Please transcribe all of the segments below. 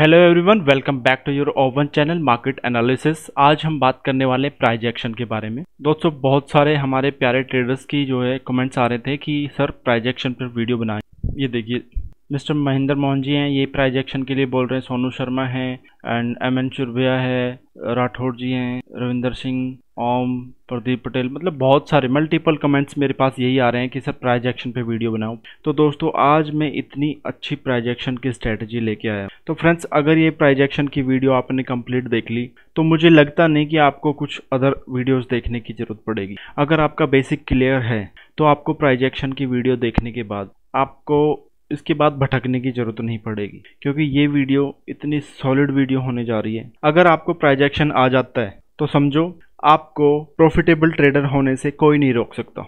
hello everyone welcome back to your own channel market analysis आज हम बात करने वाले प्राइज एक्शन के बारे में दोस्तों बहुत सारे हमारे प्यारे ट्रेडर्स की जो है कमेंट्स आ रहे थे कि सर प्राइज एक्शन पर वीडियो बनाएं ये देखिए मिस्टर महेंद्र मोहन जी हैं ये प्राइज एक्शन के लिए बोल रहे हैं सोनू शर्मा हैं एंड एम एन चुरबिया है राठौड़ जी हैं रविंदर सिंह ओम प्रदीप पटेल मतलब बहुत सारे मल्टीपल कमेंट्स मेरे पास यही आ रहे हैं कि सर प्राइजेक्शन पे वीडियो बनाऊं तो दोस्तों आज मैं इतनी अच्छी प्राइजेक्शन की स्ट्रेटजी लेके आया तो फ्रेंड्स अगर ये प्राइजेक्शन की वीडियो आपने कंप्लीट देख ली तो मुझे लगता नहीं कि आपको कुछ अदर वीडियोज़ देखने की ज़रूरत पड़ेगी अगर आपका बेसिक क्लियर है तो आपको प्राइजेक्शन की वीडियो देखने के बाद आपको इसके बाद भटकने की ज़रूरत नहीं पड़ेगी क्योंकि ये वीडियो इतनी सॉलिड वीडियो होने जा रही है अगर आपको प्राइजेक्शन आ जाता है तो समझो आपको प्रॉफिटेबल ट्रेडर होने से कोई नहीं रोक सकता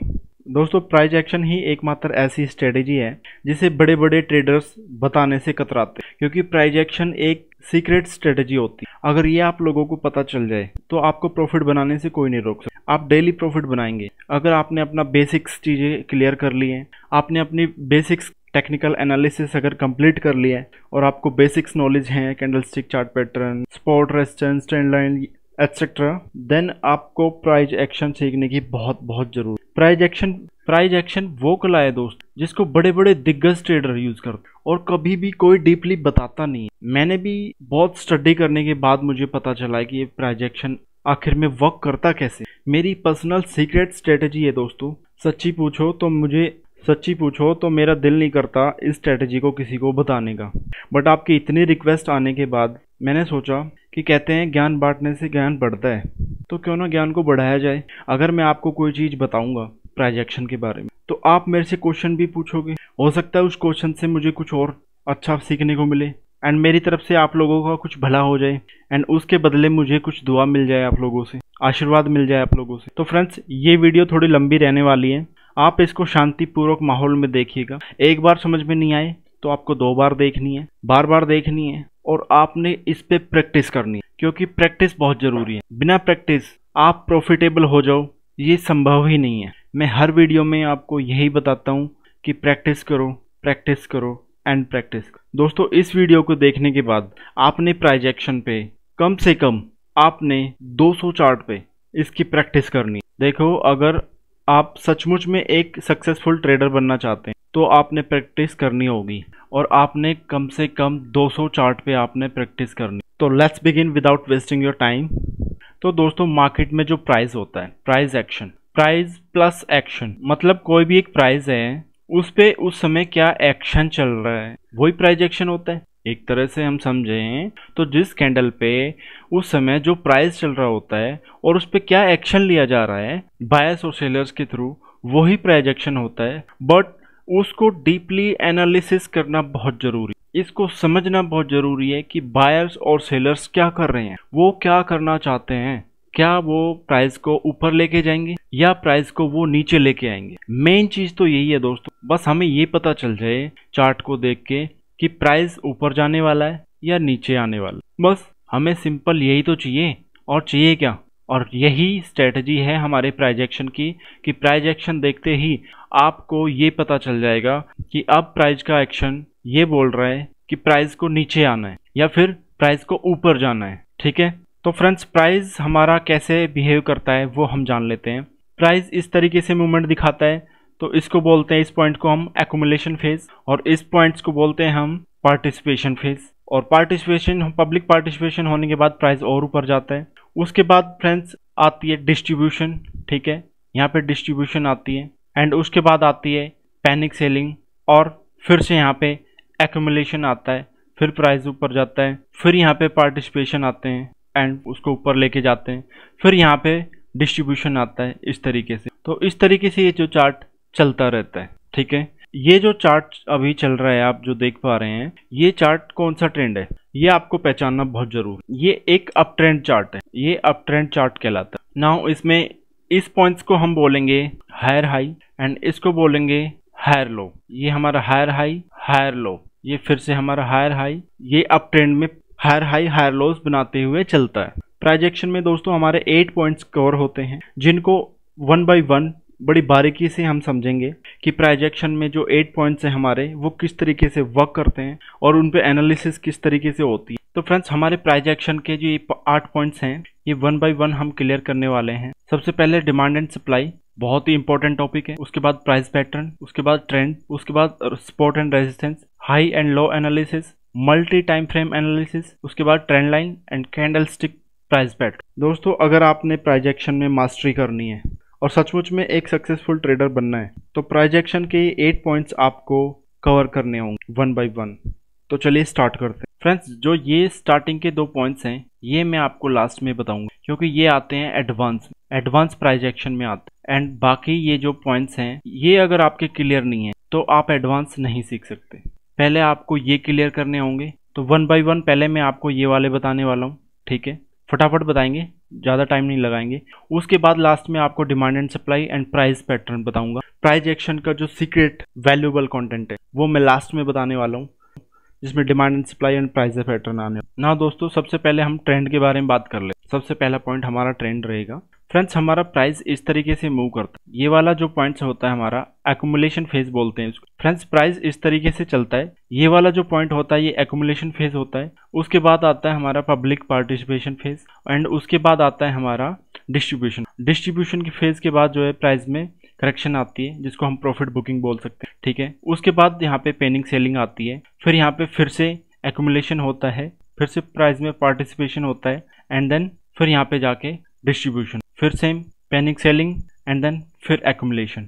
दोस्तों प्राइज एक्शन ही एकमात्र ऐसी स्ट्रेटेजी है जिसे बड़े बड़े ट्रेडर्स बताने से कतराते हैं क्योंकि प्राइज एक्शन एक सीक्रेट स्ट्रेटेजी होती है अगर ये आप लोगों को पता चल जाए तो आपको प्रॉफिट बनाने से कोई नहीं रोक सकता आप डेली प्रॉफिट बनाएंगे अगर आपने अपना बेसिक्स चीज़ें क्लियर कर ली हैं आपने अपनी बेसिक्स टेक्निकल एनालिसिस अगर कंप्लीट कर लिया है और आपको बेसिक्स नॉलेज है candlestick chart pattern spot resistance trend line etcetera then आपको प्राइज एक्शन सीखने की बहुत बहुत जरूरत प्राइज एक्शन प्राइज एक्शन वो कला है दोस्त जिसको बड़े बड़े दिग्गज ट्रेडर यूज करते और कभी भी कोई डीपली बताता नहीं मैंने भी बहुत स्टडी करने के बाद मुझे पता चला है कि ये प्राइज एक्शन आखिर में वर्क करता कैसे मेरी पर्सनल सीक्रेट स्ट्रेटेजी है दोस्तों सच्ची पूछो तो मुझे सच्ची पूछो तो मेरा दिल नहीं करता इस स्ट्रेटजी को किसी को बताने का बट आपकी इतनी रिक्वेस्ट आने के बाद मैंने सोचा कि कहते हैं ज्ञान बांटने से ज्ञान बढ़ता है तो क्यों ना ज्ञान को बढ़ाया जाए अगर मैं आपको कोई चीज़ बताऊंगा प्रोजेक्शन के बारे में तो आप मेरे से क्वेश्चन भी पूछोगे हो सकता है उस क्वेश्चन से मुझे कुछ और अच्छा सीखने को मिले एंड मेरी तरफ से आप लोगों का कुछ भला हो जाए एंड उसके बदले मुझे कुछ दुआ मिल जाए आप लोगों से आशीर्वाद मिल जाए आप लोगों से तो फ्रेंड्स ये वीडियो थोड़ी लंबी रहने वाली है आप इसको शांतिपूर्वक माहौल में देखिएगा एक बार समझ में नहीं आए तो आपको दो बार देखनी है बार बार देखनी है और आपने इस पर प्रैक्टिस करनी है क्योंकि प्रैक्टिस बहुत ज़रूरी है बिना प्रैक्टिस आप प्रॉफिटेबल हो जाओ ये संभव ही नहीं है मैं हर वीडियो में आपको यही बताता हूँ कि प्रैक्टिस करो प्रैक्टिस करो एंड प्रैक्टिस दोस्तों इस वीडियो को देखने के बाद आपने प्राइजेक्शन पे कम से कम आपने 200 चार्ट पे इसकी प्रैक्टिस करनी देखो अगर आप सचमुच में एक सक्सेसफुल ट्रेडर बनना चाहते हैं तो आपने प्रैक्टिस करनी होगी और आपने कम से कम 200 चार्ट पे आपने प्रैक्टिस करनी तो let's begin without wasting your time तो दोस्तों मार्केट में जो प्राइस होता है price action price plus action मतलब कोई भी एक प्राइस है उस पे उस समय क्या एक्शन चल रहा है वही प्राइज एक्शन होता है एक तरह से हम समझें तो जिस कैंडल पे उस समय जो प्राइस चल रहा होता है और उस पर क्या एक्शन लिया जा रहा है बायर्स और सेलर्स के थ्रू वही प्राइजेक्शन होता है बट उसको डीपली एनालिसिस करना बहुत जरूरी इसको समझना बहुत ज़रूरी है कि बायर्स और सेलर्स क्या कर रहे हैं वो क्या करना चाहते हैं क्या वो प्राइस को ऊपर लेके जाएंगे या प्राइस को वो नीचे लेके आएंगे मेन चीज़ तो यही है दोस्तों बस हमें ये पता चल जाए चार्ट को देख के कि प्राइस ऊपर जाने वाला है या नीचे आने वाला बस हमें सिंपल यही तो चाहिए और चाहिए क्या और यही स्ट्रेटजी है हमारे प्राइज एक्शन की कि प्राइज एक्शन देखते ही आपको ये पता चल जाएगा कि अब प्राइज का एक्शन ये बोल रहा है कि प्राइज को नीचे आना है या फिर प्राइज को ऊपर जाना है ठीक है तो फ्रेंड्स प्राइज हमारा कैसे बिहेव करता है वो हम जान लेते हैं प्राइज इस तरीके से मूवमेंट दिखाता है तो इसको बोलते हैं इस पॉइंट को हम एकोमुलेशन फेज और इस पॉइंट्स को बोलते हैं हम पार्टिसिपेशन फेज और पार्टिसिपेशन पब्लिक पार्टिसिपेशन होने के बाद प्राइस और ऊपर जाता है उसके बाद फ्रेंड्स आती है डिस्ट्रीब्यूशन ठीक है यहाँ पे डिस्ट्रीब्यूशन आती है एंड उसके बाद आती है पैनिक सेलिंग और फिर से यहाँ पे एकोमुलेशन आता है फिर प्राइस ऊपर जाता है फिर यहाँ पे पार्टिसिपेशन आते हैं एंड उसको ऊपर लेके जाते हैं फिर यहाँ पे डिस्ट्रीब्यूशन आता है इस तरीके से तो इस तरीके से ये जो चार्ट चलता रहता है ठीक है ये जो चार्ट अभी चल रहा है आप जो देख पा रहे हैं ये चार्ट कौन सा ट्रेंड है ये आपको पहचानना बहुत जरूरी ये एक अप ट्रेंड चार्ट है ये अप ट्रेंड चार्ट कहलाता है ना इसमें इस पॉइंट्स को हम बोलेंगे हायर हाई एंड इसको बोलेंगे हायर लो ये हमारा हायर हाई हायर लो ये फिर से हमारा हायर हाई ये अप ट्रेंड में हायर हाई हायर लोस बनाते हुए चलता है प्राइजेक्शन में दोस्तों हमारे एट पॉइंट्स कवर होते हैं जिनको वन बाई वन बड़ी बारीकी से हम समझेंगे कि प्राइजेक्शन में जो एट पॉइंट्स हैं हमारे वो किस तरीके से वर्क करते हैं और उन पर एनालिसिस किस तरीके से होती है तो फ्रेंड्स हमारे प्राइजेक्शन के जो आठ पॉइंट्स हैं ये वन बाई वन हम क्लियर करने वाले हैं सबसे पहले डिमांड एंड सप्लाई बहुत ही इंपॉर्टेंट टॉपिक है उसके बाद प्राइस पैटर्न उसके बाद ट्रेंड उसके बाद support and resistance high and low analysis multi time frame analysis उसके बाद trend line and candle stick price pattern दोस्तों अगर आपने प्राइजेक्शन में मास्टरी करनी है और सचमुच में एक सक्सेसफुल ट्रेडर बनना है तो प्रोजेक्शन के एट पॉइंट्स आपको कवर करने होंगे वन बाई वन तो चलिए स्टार्ट करते हैं फ्रेंड्स जो ये स्टार्टिंग के दो पॉइंट्स हैं ये मैं आपको लास्ट में बताऊंगा क्योंकि ये आते हैं एडवांस एडवांस प्राइजेक्शन में आते हैं एंड बाकी ये जो पॉइंट्स हैं ये अगर आपके क्लियर नहीं है तो आप एडवांस नहीं सीख सकते पहले आपको ये क्लियर करने होंगे तो वन बाई वन पहले मैं आपको ये वाले बताने वाला हूँ ठीक है फटाफट बताएंगे ज़्यादा टाइम नहीं लगाएंगे उसके बाद लास्ट में आपको demand and supply and price pattern बताऊंगा प्राइज एक्शन का जो सीक्रेट वैल्यूबल कंटेंट है वो मैं लास्ट में बताने वाला हूँ जिसमें demand and supply and price pattern आने ना दोस्तों सबसे पहले हम ट्रेंड के बारे में बात कर ले सबसे पहला पॉइंट हमारा ट्रेंड रहेगा फ्रेंड्स हमारा प्राइस इस तरीके से मूव करता है ये वाला जो पॉइंट्स होता है हमारा एकोमुलेशन फेज बोलते हैं उसको फ्रेंड्स प्राइस इस तरीके से चलता है ये वाला जो पॉइंट होता है ये एकोमुलेशन फेज होता है उसके बाद आता है हमारा पब्लिक पार्टिसिपेशन फेज एंड उसके बाद आता है हमारा डिस्ट्रीब्यूशन डिस्ट्रीब्यूशन के फेज के बाद जो है प्राइस में करेक्शन आती है जिसको हम प्रॉफिट बुकिंग बोल सकते हैं ठीक है उसके बाद यहाँ पे पेनिंग सेलिंग आती है फिर यहाँ पे फिर से एकोमुलेशन होता है फिर से प्राइस में पार्टिसिपेशन होता है एंड देन फिर यहाँ पे जाके डिस्ट्रीब्यूशन फिर same panic selling and then फिर एकोमलेशन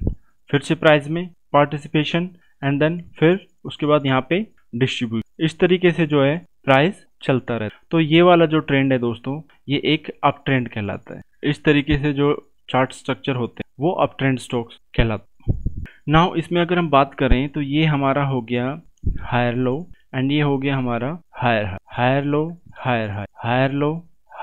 फिर से प्राइस में पार्टिसिपेशन एंड देन फिर उसके बाद यहाँ पे डिस्ट्रीब्यूट इस तरीके से जो है प्राइस चलता रहता तो ये वाला जो ट्रेंड है दोस्तों ये एक अप ट्रेंड कहलाता है इस तरीके से जो चार्ट स्ट्रक्चर होते हैं वो अप ट्रेंड स्टॉक्स कहलाते नाउ इसमें अगर हम बात करें तो ये हमारा हो गया हायर लो एंड ये हो गया हमारा higher high higher low higher high higher low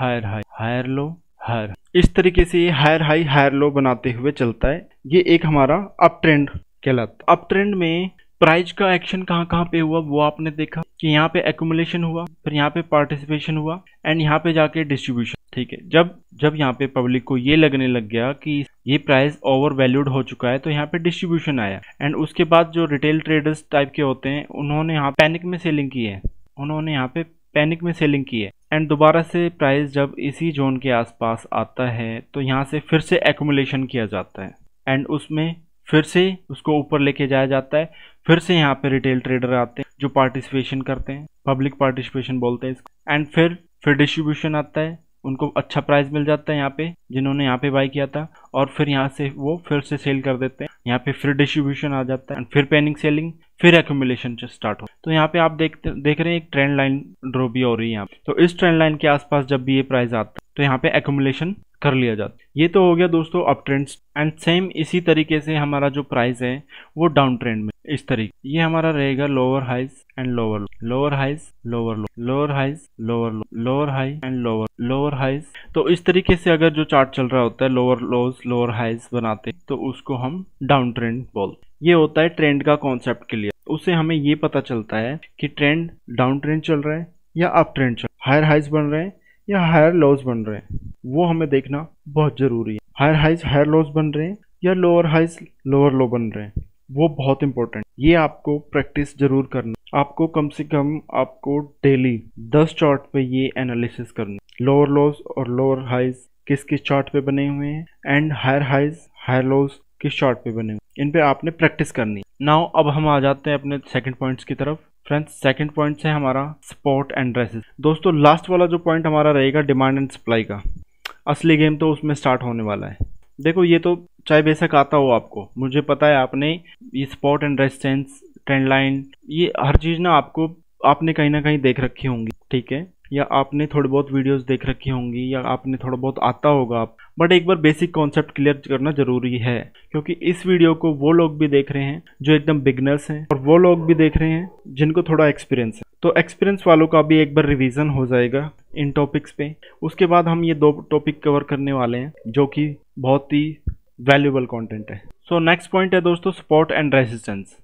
higher high higher low higher इस तरीके से ये हायर हाई हायर लो बनाते हुए चलता है ये एक हमारा अप ट्रेंड कहलाता अप ट्रेंड में प्राइज का एक्शन कहाँ कहाँ पे हुआ वो आपने देखा कि यहाँ पे एकुमुलेशन हुआ फिर यहाँ पे पार्टिसिपेशन हुआ एंड यहाँ पे जाके डिस्ट्रीब्यूशन ठीक है जब जब यहाँ पे पब्लिक को ये लगने लग गया कि ये प्राइस ओवर वैल्यूड हो चुका है तो यहाँ पे डिस्ट्रीब्यूशन आया एंड उसके बाद जो रिटेल ट्रेडर्स टाइप के होते हैं उन्होंने यहाँ पैनिक में सेलिंग की है उन्होंने यहाँ पे पैनिक में सेलिंग की है एंड दोबारा से प्राइस जब इसी जोन के आसपास आता है तो यहाँ से फिर से एकोमोलेशन किया जाता है एंड उसमें फिर से उसको ऊपर लेके जाया जाता है फिर से यहाँ पे रिटेल ट्रेडर आते हैं जो पार्टिसिपेशन करते हैं पब्लिक पार्टिसिपेशन बोलते हैं इसको एंड फिर फिर डिस्ट्रीब्यूशन आता है उनको अच्छा प्राइस मिल जाता है यहाँ पे जिन्होंने यहाँ पे बाई किया था और फिर यहाँ से वो फिर से सेल कर देते हैं यहाँ पे फिर डिस्ट्रीब्यूशन आ जाता है एंड फिर पेनिंग सेलिंग फिर एक्यूमुलेशन स्टार्ट हो तो यहाँ पे आप देखते देख रहे हैं एक ट्रेंड लाइन ड्रॉ भी हो रही है यहाँ तो इस ट्रेंड लाइन के आसपास जब भी ये प्राइस आता है तो यहाँ पे एक्यूमुलेशन कर लिया जाता है ये तो हो गया दोस्तों अप ट्रेंड एंड सेम इसी तरीके से हमारा जो प्राइस है वो डाउन ट्रेंड में इस तरीके ये हमारा रहेगा lower highs and lower low lower highs lower low lower highs lower low lower high and lower lower highs तो इस तरीके से अगर जो चार्ट चल रहा होता है लोअर लोज लोअर हाइज बनाते तो उसको हम डाउन ट्रेंड बोलते ये होता है ट्रेंड का कॉन्सेप्ट क्लियर उससे हमें ये पता चलता है कि ट्रेंड डाउन ट्रेंड चल रहा है या अप ट्रेंड चल हायर हाइज बन रहे हैं या हायर लोज बन रहे हैं वो हमें देखना बहुत जरूरी है हायर हाइज हायर लोज बन रहे हैं या लोअर हाइज लोअर लो बन रहे हैं वो बहुत इंपॉर्टेंट ये आपको प्रैक्टिस जरूर करना आपको कम से कम आपको डेली दस चार्ट पे ये एनालिसिस करना लोअर लोज और लोअर हाइज किस किस चार्ट पे बने हुए हैं and higher highs higher lows किस शॉर्ट पे बने इन पे आपने प्रैक्टिस करनी नाउ अब हम आ जाते हैं अपने सेकंड पॉइंट्स की तरफ फ्रेंड्स सेकंड पॉइंट है हमारा स्पॉट एंड ड्रेसेस दोस्तों लास्ट वाला जो पॉइंट हमारा रहेगा डिमांड एंड सप्लाई का असली गेम तो उसमें स्टार्ट होने वाला है देखो ये तो चाहे बेशक आता हो आपको मुझे पता है आपने ये स्पॉट एंड ड्रेस ट्रेंड लाइन ये हर चीज़ ना आपको आपने कहीं ना कहीं देख रखी होंगी ठीक है या आपने थोड़ी बहुत वीडियोस देख रखी होंगी या आपने थोड़ा बहुत आता होगा आप बट एक बार बेसिक कॉन्सेप्ट क्लियर करना जरूरी है क्योंकि इस वीडियो को वो लोग भी देख रहे हैं जो एकदम बिगनर्स हैं और वो लोग भी देख रहे हैं जिनको थोड़ा एक्सपीरियंस है तो एक्सपीरियंस वालों का भी एक बार रिविजन हो जाएगा इन टॉपिक्स पे उसके बाद हम ये दो टॉपिक कवर करने वाले हैं जो कि बहुत ही वैल्यूबल कॉन्टेंट है सो नेक्स्ट पॉइंट है दोस्तों सपोर्ट एंड रेजिस्टेंस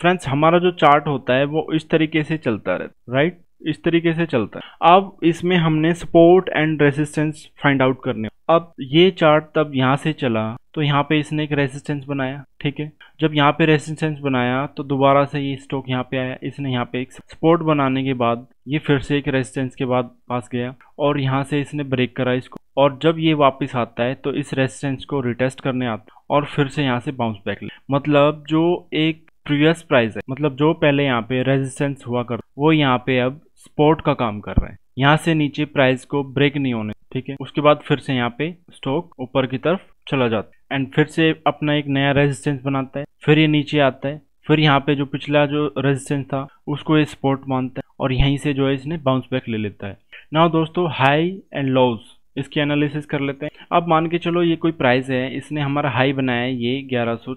फ्रेंड्स हमारा जो चार्ट होता है वो इस तरीके से चलता रहता है राइट इस तरीके से चलता है अब इसमें हमने support and resistance find out करने अब ये चार्ट तब यहाँ से चला तो यहाँ पे इसने एक रेजिस्टेंस बनाया ठीक है जब यहाँ पे रेजिस्टेंस बनाया तो दोबारा से ये स्टॉक यहाँ पे आया इसने यहाँ पे एक सपोर्ट बनाने के बाद ये फिर से एक रेजिस्टेंस के बाद पास गया और यहाँ से इसने ब्रेक करा इसको और जब ये वापस आता है तो इस रेजिस्टेंस को रिटेस्ट करने आता और फिर से यहाँ से बाउंस बैक ले मतलब जो एक प्रीवियस प्राइस है मतलब जो पहले यहाँ पे रेजिस्टेंस हुआ कर वो यहाँ पे अब स्पोर्ट का काम कर रहे हैं यहाँ से नीचे प्राइस को ब्रेक नहीं होने ठीक है उसके बाद फिर से यहाँ पे स्टॉक ऊपर की तरफ चला जाता है एंड फिर से अपना एक नया रेजिस्टेंस बनाता है फिर ये नीचे आता है फिर यहाँ पे जो पिछला जो रेजिस्टेंस था उसको ये सपोर्ट मानता है और यहीं से जो है इसने बाउंस बैक ले लेता है ना दोस्तों हाई एंड लोज इसकी एनालिसिस कर लेते हैं अब मान के चलो ये कोई प्राइस है इसने हमारा हाई बनाया है ये ग्यारह सौ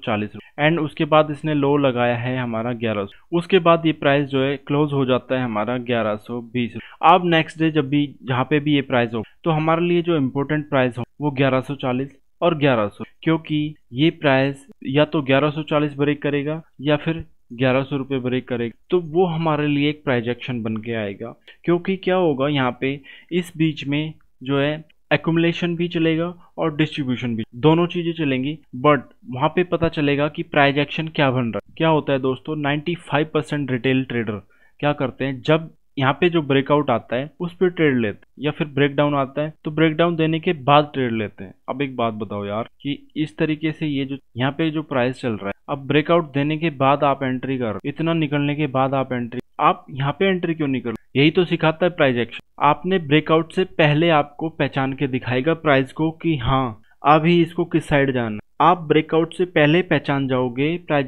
एंड उसके बाद इसने लो लगाया है हमारा 1100 उसके बाद ये प्राइस जो है क्लोज हो जाता है हमारा 1120 अब नेक्स्ट डे जब भी जहाँ पे भी ये प्राइस हो तो हमारे लिए जो इम्पोर्टेंट प्राइस हो वो 1140 और 1100 क्योंकि ये प्राइस या तो 1140 ब्रेक करेगा या फिर ग्यारह सौ रुपये ब्रेक करेगा तो वो हमारे लिए एक प्राइजेक्शन बन के आएगा क्योंकि क्या होगा यहाँ पे इस बीच में जो है एकुमलेशन भी चलेगा और डिस्ट्रीब्यूशन भी दोनों चीजें चलेंगी बट वहां पे पता चलेगा कि प्राइज एक्शन क्या बन रहा है क्या होता है दोस्तों ninety five percent retail trader क्या करते हैं जब यहाँ पे जो ब्रेकआउट आता है उस पर ट्रेड लेते हैं या फिर ब्रेकडाउन आता है तो ब्रेकडाउन देने के बाद ट्रेड लेते हैं अब एक बात बताओ यार कि इस तरीके से ये जो यहाँ पे जो प्राइस चल रहा है अब ब्रेकआउट देने के बाद आप एंट्री कर इतना निकलने के बाद आप एंट्री आप यहाँ पे एंट्री क्यों नहीं करो यही तो सिखाता है प्राइज एक्शन आपने ब्रेकआउट से पहले आपको पहचान के दिखाएगा प्राइज को कि हाँ अभी इसको किस साइड जाना आप ब्रेकआउट से पहले पहचान जाओगे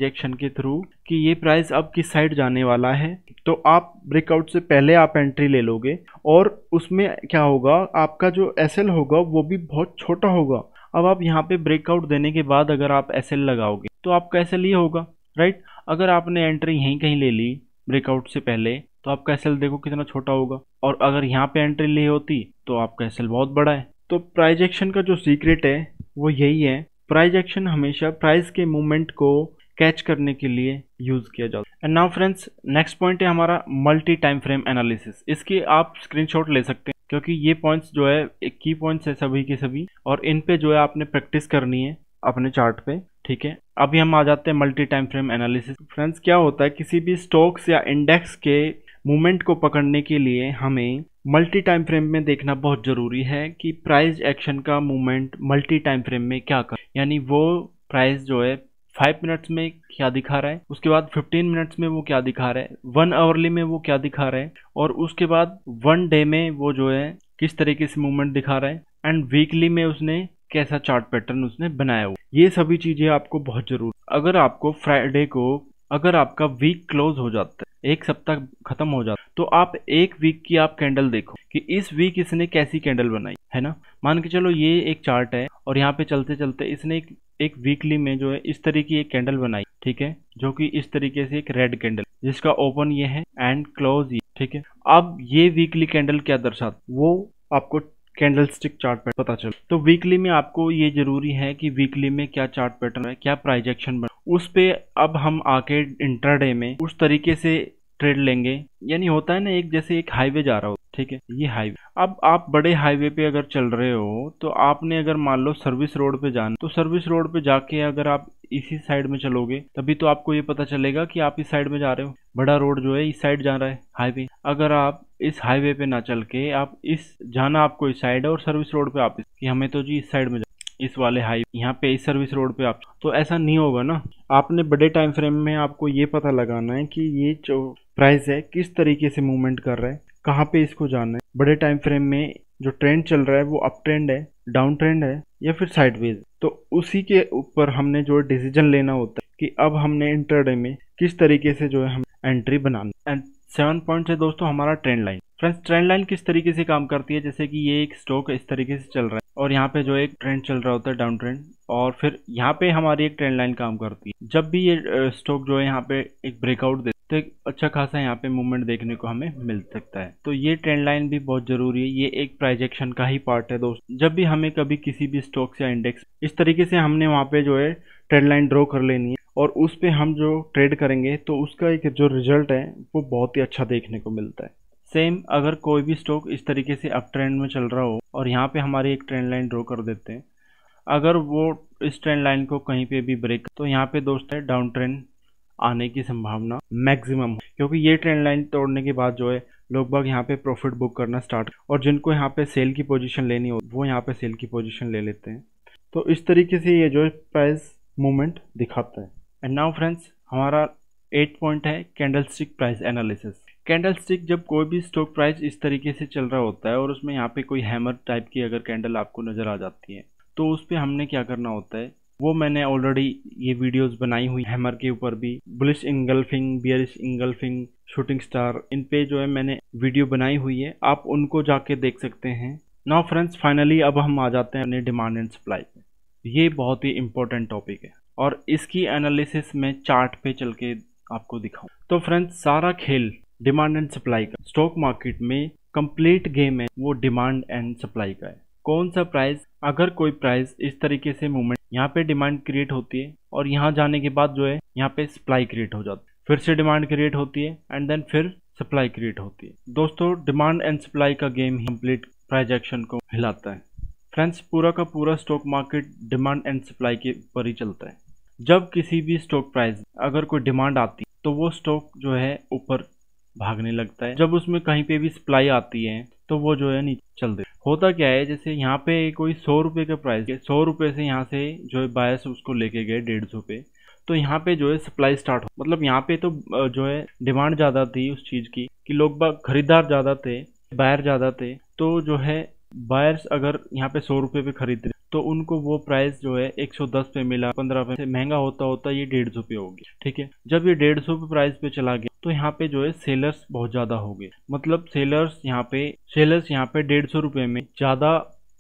एक्शन के थ्रू कि ये प्राइस अब किस साइड जाने वाला है तो आप ब्रेकआउट से पहले आप एंट्री ले लोगे और उसमें क्या होगा आपका जो एस होगा वो भी बहुत छोटा होगा अब आप यहाँ पे ब्रेकआउट देने के बाद अगर आप एस लगाओगे तो आपका एस ये होगा राइट अगर आपने एंट्री यहीं कहीं ले ली ब्रेकआउट से पहले तो आपका एस देखो कितना छोटा होगा और अगर यहाँ पे एंट्री ली होती तो आपका एस बहुत बड़ा है तो प्राइज एक्शन का जो सीक्रेट है वो यही है प्राइज एक्शन हमेशा प्राइस के मूवमेंट को कैच करने के लिए यूज़ किया जाता है and now friends next point है हमारा मल्टी टाइम फ्रेम एनालिसिस इसकी आप स्क्रीनशॉट ले सकते हैं क्योंकि ये पॉइंट्स जो है की पॉइंट्स है सभी के सभी और इन पे जो है आपने प्रैक्टिस करनी है अपने चार्ट पे ठीक है अभी हम आ जाते हैं multi time frame analysis friends क्या होता है किसी भी स्टॉक्स या इंडेक्स के मूवमेंट को पकड़ने के लिए हमें मल्टी टाइम फ्रेम में देखना बहुत ज़रूरी है कि प्राइस एक्शन का मूवमेंट मल्टी टाइम फ्रेम में क्या कर यानी वो प्राइस जो है फाइव मिनट्स में क्या दिखा रहा है उसके बाद फिफ्टीन मिनट्स में वो क्या दिखा रहा है वन आवरली में वो क्या दिखा रहा है और उसके बाद वन डे में वो जो है किस तरीके से मूवमेंट दिखा रहा है एंड वीकली में उसने कैसा चार्ट पैटर्न उसने बनाया हुआ ये सभी चीजें आपको बहुत जरूर अगर आपको फ्राइडे को अगर आपका वीक क्लोज हो जाता है एक सप्ताह खत्म हो जाता है तो आप एक वीक की आप कैंडल देखो कि इस वीक इसने कैसी कैंडल बनाई है ना मान के चलो ये एक चार्ट है और यहाँ पे चलते चलते इसने एक एक वीकली में जो है इस तरीके की एक कैंडल बनाई ठीक है जो कि इस तरीके से एक रेड कैंडल जिसका ओपन ये है एंड क्लोज ये ठीक है अब ये वीकली कैंडल क्या दर्शाता वो आपको कैंडलस्टिक चार्ट पैटर्न पता चल तो वीकली में आपको ये जरूरी है कि वीकली में क्या चार्ट पैटर्न है क्या प्राइजेक्शन बन उस पे अब हम आके इंटरडे में उस तरीके से ट्रेड लेंगे यानी होता है ना एक जैसे एक हाईवे जा रहा हो ठीक है ये हाईवे अब आप बड़े हाईवे पे अगर चल रहे हो तो आपने अगर मान लो सर्विस रोड पे जाना तो सर्विस रोड पे जाके अगर आप इसी साइड में चलोगे तभी तो आपको ये पता चलेगा कि आप इस साइड में जा रहे हो बड़ा रोड जो है इस साइड जा रहा है हाईवे अगर आप इस हाईवे पे ना चल के आप इस जाना आपको इस साइड है और सर्विस रोड पे आप कि हमें तो जी इस साइड में इस वाले हाई यहाँ पे इस सर्विस रोड पे आप तो ऐसा नहीं होगा ना आपने बड़े टाइम फ्रेम में आपको ये पता लगाना है कि ये जो प्राइस है किस तरीके से मूवमेंट कर रहा है कहाँ पे इसको जाना है बड़े टाइम फ्रेम में जो ट्रेंड चल रहा है वो अप ट्रेंड है डाउन ट्रेंड है या फिर साइडवेज तो उसी के ऊपर हमने जो डिसीजन लेना होता है कि अब हमने इंटरडे में किस तरीके से जो है हम एंट्री बनानी एंड सेवन पॉइंट है दोस्तों हमारा trend line friends trend line किस तरीके से काम करती है जैसे कि ये एक स्टॉक इस तरीके से चल रहा है और यहाँ पे जो एक ट्रेंड चल रहा होता है डाउन ट्रेंड और फिर यहाँ पे हमारी एक ट्रेंड लाइन काम करती है जब भी ये स्टॉक जो है यहाँ पे एक ब्रेकआउट दे तो एक अच्छा खासा यहाँ पे मूवमेंट देखने को हमें मिल सकता है तो ये ट्रेंड लाइन भी बहुत जरूरी है ये एक प्राइजेक्शन का ही पार्ट है दोस्तों जब भी हमें कभी किसी भी स्टॉक या इंडेक्स इस तरीके से हमने वहाँ पे जो है ट्रेंड लाइन ड्रॉ कर लेनी है और उस पर हम जो ट्रेड करेंगे तो उसका एक जो रिजल्ट है वो बहुत ही अच्छा देखने को मिलता है सेम अगर कोई भी स्टॉक इस तरीके से अप ट्रेंड में चल रहा हो और यहाँ पे हमारी एक ट्रेंड लाइन ड्रॉ कर देते हैं अगर वो इस ट्रेंड लाइन को कहीं पे भी ब्रेक तो यहाँ पे दोस्त है डाउन ट्रेंड आने की संभावना मैक्सिमम क्योंकि ये ट्रेंड लाइन तोड़ने के बाद जो है लोग बाग यहाँ पे प्रॉफिट बुक करना स्टार्ट और जिनको यहाँ पे सेल की पोजीशन लेनी हो वो यहाँ पे सेल की पोजीशन ले लेते हैं तो इस तरीके से ये जो है प्राइस मूवमेंट दिखाता है एंड नाउ फ्रेंड्स हमारा एट पॉइंट है candle stick price analysis candle stick जब कोई भी स्टॉक प्राइस इस तरीके से चल रहा होता है और उसमें यहाँ पे कोई हैमर टाइप की अगर कैंडल आपको नज़र आ जाती है तो उस पर हमने क्या करना होता है वो मैंने ऑलरेडी ये वीडियोस बनाई हुई हैमर के ऊपर भी bullish engulfing bearish engulfing shooting star इन पे जो है मैंने वीडियो बनाई हुई है आप उनको जाके देख सकते हैं नाउ फ्रेंड्स फाइनली अब हम आ जाते हैं अपने डिमांड एंड सप्लाई पे ये बहुत ही इंपॉर्टेंट टॉपिक है और इसकी एनालिसिस मैं चार्ट पे चल के आपको दिखाऊं तो फ्रेंड्स सारा खेल डिमांड एंड सप्लाई का स्टॉक मार्केट में कंप्लीट गेम है वो डिमांड एंड सप्लाई का है कौन सा प्राइस अगर कोई प्राइस इस तरीके से मूवमेंट यहाँ पे डिमांड क्रिएट होती है और यहाँ जाने के बाद जो है यहाँ पे सप्लाई क्रिएट हो जाती है फिर से डिमांड क्रिएट होती है एंड देन फिर सप्लाई क्रिएट होती है दोस्तों डिमांड एंड सप्लाई का गेम ही कम्प्लीट प्राइज एक्शन को हिलाता है फ्रेंड्स पूरा का पूरा stock market demand and supply के ऊपर ही चलता है जब किसी भी स्टॉक प्राइस अगर कोई डिमांड आती है तो वो स्टॉक जो है ऊपर भागने लगता है जब उसमें कहीं पे भी सप्लाई आती है तो वो जो है नीचे चल दे होता क्या है जैसे यहाँ पे कोई सौ रुपये का प्राइस सौ रुपए से यहाँ से जो है बायस उसको लेके गए डेढ़ सौ पे तो यहाँ पे जो है सप्लाई स्टार्ट हो मतलब यहाँ पे तो जो है डिमांड ज़्यादा थी उस चीज़ की कि लोग खरीदार ज़्यादा थे बायर ज़्यादा थे तो जो है बायर्स अगर यहाँ पे सौ रुपये पे खरीद रहे तो उनको वो प्राइस जो है 110 पे मिला 15 पे महंगा होता होता ये डेढ़ सौ पे होगी ठीक है जब ये डेढ़ सौ पे प्राइस पे चला गया तो यहाँ पे जो है सेलर्स बहुत ज्यादा हो गए मतलब सेलर्स यहाँ पे सेलर्स यहाँ पे डेढ़ सौ रुपये में ज्यादा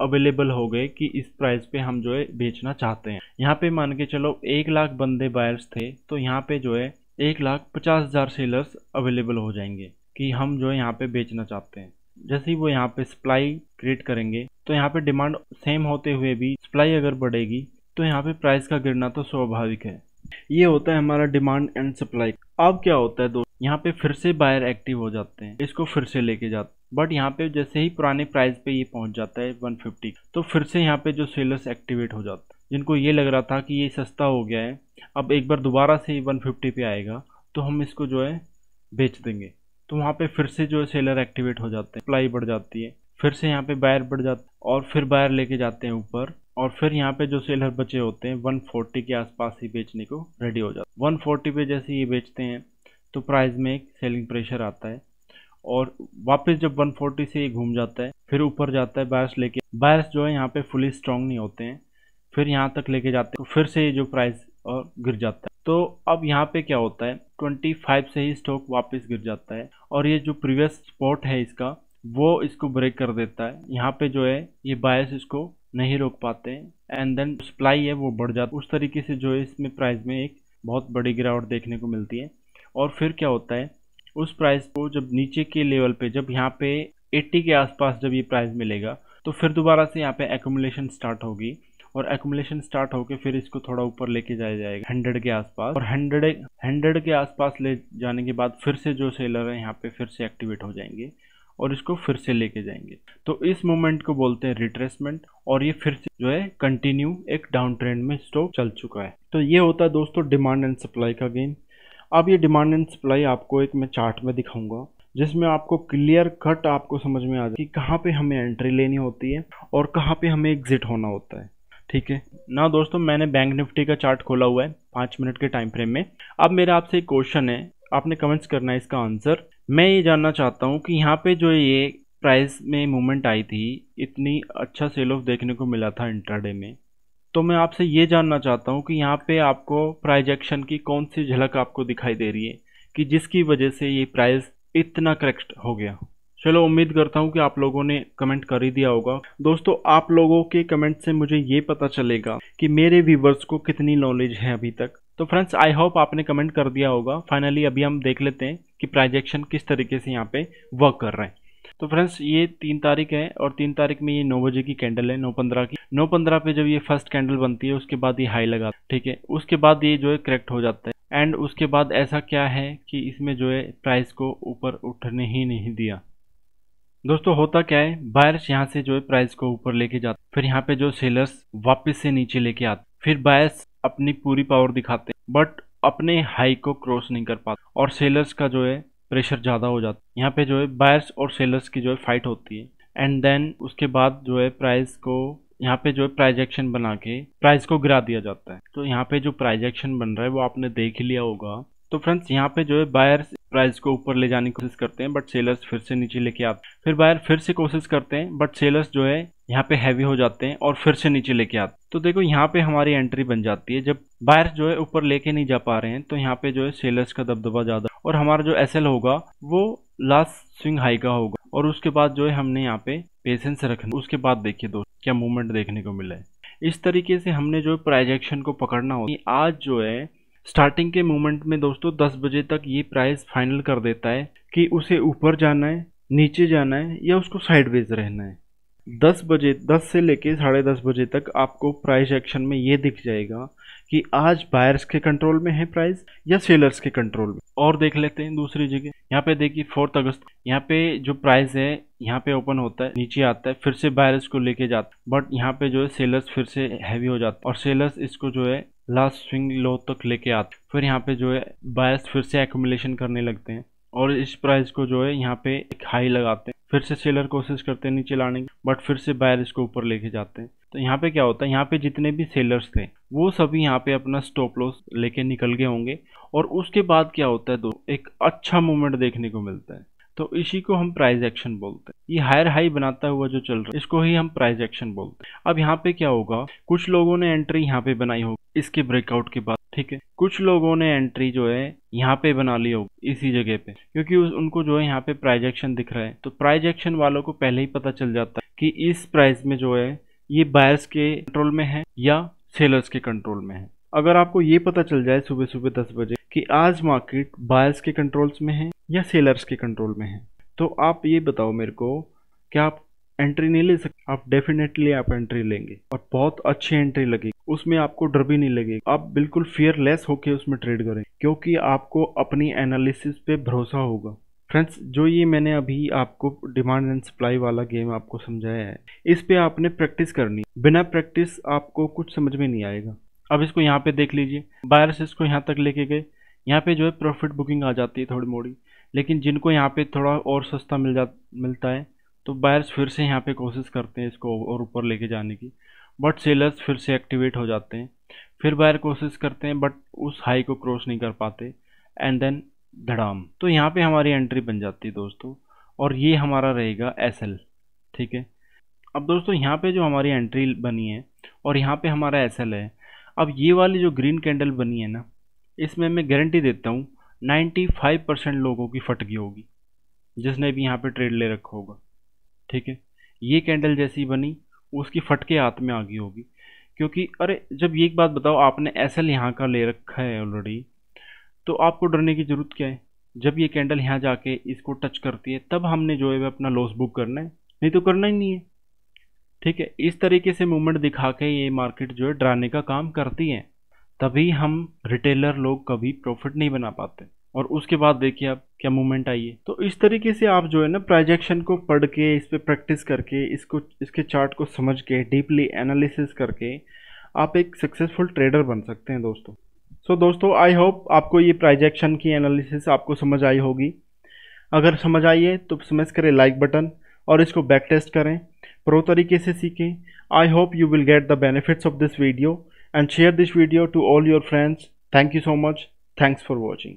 अवेलेबल हो गए कि इस प्राइस पे हम जो है बेचना चाहते हैं यहाँ पे मान के चलो एक लाख बंदे बायर्स थे तो यहाँ पे जो है एक लाख पचास हजार सेलर्स अवेलेबल हो जाएंगे कि हम जो है यहाँ पे बेचना चाहते हैं जैसे ही वो यहाँ पे सप्लाई क्रिएट करेंगे तो यहाँ पे डिमांड सेम होते हुए भी सप्लाई अगर बढ़ेगी तो यहाँ पे प्राइस का गिरना तो स्वाभाविक है ये होता है हमारा डिमांड एंड सप्लाई अब क्या होता है दोस्त यहाँ पे फिर से बायर एक्टिव हो जाते हैं इसको फिर से लेके जाते बट यहाँ पे जैसे ही पुराने प्राइस पे ये पहुंच जाता है 150 तो फिर से यहाँ पे जो सेलर्स एक्टिवेट हो जाते हैं जिनको ये लग रहा था कि ये सस्ता हो गया है अब एक बार दोबारा से 150 पे आएगा तो हम इसको जो है बेच देंगे तो वहाँ पे फिर से जो है सेलर एक्टिवेट हो जाते हैं सप्लाई बढ़ जाती है फिर से यहाँ पे बायर बढ़ जाते और फिर बायर लेके जाते हैं ऊपर और फिर यहाँ पे जो सेलर बचे होते हैं 140 के आसपास ही बेचने को रेडी हो जाता है 140 पे जैसे ये बेचते हैं तो प्राइस में एक सेलिंग प्रेशर आता है और वापस जब 140 से ये घूम जाता है फिर ऊपर जाता है बायर्स लेके बायर्स जो है यहाँ पे फुली स्ट्रांग नहीं होते हैं फिर यहाँ तक लेके जाते हैं तो फिर से ये जो प्राइस और गिर जाता है तो अब यहाँ पे क्या होता है 25 से ही स्टॉक वापस गिर जाता है और ये जो प्रीवियस स्पॉट है इसका वो इसको ब्रेक कर देता है यहाँ पे जो है ये बायस इसको नहीं रोक पाते एंड देन सप्लाई है वो बढ़ जाता है उस तरीके से जो है इसमें प्राइस में एक बहुत बड़ी गिरावट देखने को मिलती है और फिर क्या होता है उस प्राइस को जब नीचे के लेवल पे जब यहाँ पे 80 के आसपास जब ये प्राइस मिलेगा तो फिर दोबारा से यहाँ पे एकोमोलेशन स्टार्ट होगी और एकोमलेशन स्टार्ट होकर फिर इसको थोड़ा ऊपर लेके जाया जाएगा हंड्रेड के आसपास और हंड्रेड हंड्रेड के आसपास ले जाने के बाद फिर से जो सेलर है यहाँ पे फिर से एक्टिवेट हो जाएंगे और इसको फिर से लेके जाएंगे तो इस मोमेंट को बोलते हैं रिट्रेसमेंट और ये फिर से जो है कंटिन्यू एक डाउन ट्रेंड में स्टॉक चल चुका है तो ये होता है दोस्तों डिमांड एंड सप्लाई का गेम अब ये डिमांड एंड सप्लाई आपको एक मैं चार्ट में दिखाऊंगा जिसमें आपको क्लियर कट आपको समझ में आ जाए कि कहाँ पे हमें एंट्री लेनी होती है और कहाँ पे हमें एग्जिट होना होता है ठीक है ना दोस्तों मैंने बैंक निफ्टी का चार्ट खोला हुआ है पाँच मिनट के टाइम फ्रेम में अब मेरा आपसे एक क्वेश्चन है आपने कमेंट्स करना है इसका आंसर मैं ये जानना चाहता हूँ कि यहाँ पे जो ये प्राइस में मूवमेंट आई थी इतनी अच्छा सेल ऑफ देखने को मिला था इंट्राडे में तो मैं आपसे ये जानना चाहता हूँ कि यहाँ पे आपको प्राइज एक्शन की कौन सी झलक आपको दिखाई दे रही है कि जिसकी वजह से ये प्राइस इतना करेक्ट हो गया चलो उम्मीद करता हूँ कि आप लोगों ने कमेंट कर ही दिया होगा दोस्तों आप लोगों के कमेंट से मुझे ये पता चलेगा कि मेरे व्यूवर्स को कितनी नॉलेज है अभी तक तो फ्रेंड्स आई होप आपने कमेंट कर दिया होगा फाइनली अभी हम देख लेते हैं कि प्राइजेक्शन किस तरीके से यहाँ पे वर्क कर रहे हैं तो फ्रेंड्स ये तीन तारीख है और तीन तारीख में ये नौ बजे की कैंडल है नौ पंद्रह की नौ पंद्रह पे जब ये फर्स्ट कैंडल बनती है उसके बाद ये हाई लगा ठीक है उसके बाद ये जो है करेक्ट हो जाता है एंड उसके बाद ऐसा क्या है कि इसमें जो है प्राइस को ऊपर उठने ही नहीं दिया दोस्तों होता क्या है बायर्स यहाँ से जो है प्राइस को ऊपर लेके जाते फिर यहाँ पे जो सेलर्स वापस से नीचे लेके आते फिर बायर्स अपनी पूरी पावर दिखाते हैं बट अपने हाई को क्रॉस नहीं कर पाते और सेलर्स का जो है प्रेशर ज़्यादा हो जाता है यहाँ पे जो है बायर्स और सेलर्स की जो है फाइट होती है एंड देन उसके बाद जो है प्राइस को यहाँ पे जो है प्राइजेक्शन बना के प्राइस को गिरा दिया जाता है तो यहाँ पे जो प्राइजेक्शन बन रहा है वो आपने देख लिया होगा तो फ्रेंड्स यहाँ पे जो है बायर्स प्राइस को ऊपर ले जाने की कोशिश करते हैं बट सेलर्स फिर से नीचे लेके आते हैं फिर बायर फिर से कोशिश करते हैं बट सेलर्स जो है यहाँ पे हैवी हो जाते हैं और फिर से नीचे लेके आते हैं तो देखो यहाँ पे हमारी एंट्री बन जाती है जब बायर जो है ऊपर लेके नहीं जा पा रहे हैं तो यहाँ पे जो है सेलर्स का दबदबा ज़्यादा और हमारा जो एस होगा वो लास्ट स्विंग हाई का होगा और उसके बाद जो है हमने यहाँ पे पेशेंस रखना उसके बाद देखिए दोस्त क्या मूवमेंट देखने को मिला है इस तरीके से हमने जो प्राइजेक्शन को पकड़ना होगा आज जो है स्टार्टिंग के मोमेंट में दोस्तों 10 बजे तक ये प्राइस फाइनल कर देता है कि उसे ऊपर जाना है नीचे जाना है या उसको साइडवेज रहना है 10 बजे 10 से लेके साढ़े दस बजे तक आपको प्राइस एक्शन में ये दिख जाएगा कि आज बायर्स के कंट्रोल में है प्राइस या सेलर्स के कंट्रोल में और देख लेते हैं दूसरी जगह यहाँ पे देखिए फोर्थ अगस्त यहाँ पे जो प्राइस है यहाँ पे ओपन होता है नीचे आता है फिर से बायर्स को लेके जाता है बट यहाँ पे जो है सेलर्स फिर से हैवी हो जाता है और सेलर्स इसको जो है लास्ट स्विंग लो तक लेके आते फिर यहाँ पे जो है बायर्स फिर से एकोमोलेशन करने लगते हैं और इस प्राइस को जो है यहाँ पे एक हाई लगाते हैं फिर से सेलर कोशिश करते हैं नीचे लाने की बट फिर से बायर इसको ऊपर लेके जाते हैं तो यहाँ पे क्या होता है यहाँ पे जितने भी सेलर्स थे वो सभी यहाँ पे अपना स्टॉप लॉस लेके निकल गए होंगे और उसके बाद क्या होता है दो एक अच्छा मूवमेंट देखने को मिलता है तो इसी को हम प्राइज एक्शन बोलते हैं ये हायर हाई बनाता हुआ जो चल रहा है इसको ही हम प्राइज एक्शन बोलते हैं अब यहाँ पे क्या होगा कुछ लोगों ने एंट्री यहाँ पे बनाई होगी इसके ब्रेकआउट के बाद ठीक है कुछ लोगों ने एंट्री जो है यहाँ पे बना ली होगी इसी जगह पे क्योंकि उस, उनको जो है यहाँ पे प्राइजेक्शन दिख रहा है तो प्राइजेक्शन वालों को पहले ही पता चल जाता है कि इस प्राइस में जो है ये बायर्स के कंट्रोल में है या सेलर्स के कंट्रोल में है अगर आपको ये पता चल जाए सुबह सुबह दस बजे कि आज मार्केट बायर्स के कंट्रोल्स में है या सेलर्स के कंट्रोल में है तो आप ये बताओ मेरे को क्या आप एंट्री नहीं ले सकते आप डेफिनेटली आप एंट्री लेंगे और बहुत अच्छी एंट्री लगेगी उसमें आपको डर भी नहीं लगेगा आप बिल्कुल फियरलेस होकर उसमें ट्रेड करें क्योंकि आपको अपनी एनालिसिस पे भरोसा होगा फ्रेंड्स जो ये मैंने अभी आपको डिमांड एंड सप्लाई वाला गेम आपको समझाया है इस पे आपने प्रैक्टिस करनी बिना प्रैक्टिस आपको कुछ समझ में नहीं आएगा अब इसको यहाँ पे देख लीजिए बायर्स इसको यहाँ तक लेके गए यहाँ पे जो है प्रॉफिट बुकिंग आ जाती है थोड़ी मोड़ी लेकिन जिनको यहाँ पे थोड़ा और सस्ता मिल जा मिलता है तो बायर्स फिर से यहाँ पे कोशिश करते हैं इसको और ऊपर लेके जाने की बट सेलर्स फिर से एक्टिवेट हो जाते हैं फिर बायर कोशिश करते हैं बट उस हाई को क्रॉस नहीं कर पाते एंड देन धड़ाम तो यहाँ पे हमारी एंट्री बन जाती है दोस्तों और ये हमारा रहेगा एस ठीक है अब दोस्तों यहाँ पर जो हमारी एंट्री बनी है और यहाँ पर हमारा एस है अब ये वाली जो ग्रीन कैंडल बनी है ना इसमें मैं गारंटी देता हूँ 95 परसेंट लोगों की फटगी होगी जिसने भी यहाँ पे ट्रेड ले रखा होगा ठीक है ये कैंडल जैसी बनी उसकी फटके हाथ में आ गई होगी क्योंकि अरे जब ये एक बात बताओ आपने एस एल यहाँ का ले रखा है ऑलरेडी तो आपको डरने की ज़रूरत क्या है जब ये कैंडल यहाँ जाके इसको टच करती है तब हमने जो है अपना लॉस बुक करना है नहीं तो करना ही नहीं है ठीक है इस तरीके से मूवमेंट दिखा के ये मार्केट जो है डराने का काम करती है तभी हम रिटेलर लोग कभी प्रॉफिट नहीं बना पाते और उसके बाद देखिए आप क्या मूवमेंट आई है तो इस तरीके से आप जो है ना प्रोजेक्शन को पढ़ के इस पर प्रैक्टिस करके इसको इसके चार्ट को समझ के डीपली एनालिसिस करके आप एक सक्सेसफुल ट्रेडर बन सकते हैं दोस्तों सो so, दोस्तों आई होप आपको ये प्रोजेक्शन की एनालिसिस आपको समझ आई होगी अगर समझ आई है तो समझ करें लाइक बटन और इसको बैक टेस्ट करें प्रो तरीके से सीखें I hope you will get the benefits of this video and share this video to all your friends thank you so much thanks for watching